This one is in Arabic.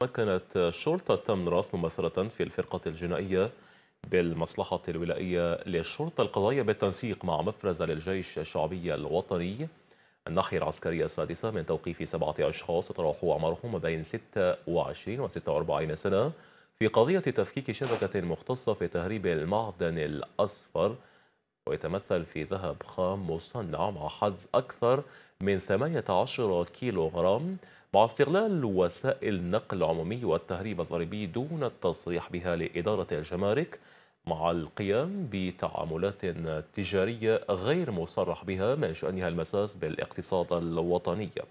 تمكنت الشرطة رأس ممثلة في الفرقة الجنائية بالمصلحة الولائية للشرطة القضائية بالتنسيق مع مفرز للجيش الشعبي الوطني الناحية العسكرية السادسة من توقيف سبعة أشخاص تراوحوا أعمارهم ما بين 26 و 46 سنة في قضية تفكيك شبكة مختصة في تهريب المعدن الأصفر ويتمثل في ذهب خام مصنع مع حجز أكثر من 18 كيلوغرام مع استغلال وسائل النقل العمومي والتهريب الضريبي دون التصريح بها لإدارة الجمارك مع القيام بتعاملات تجارية غير مصرح بها من شأنها المساس بالاقتصاد الوطني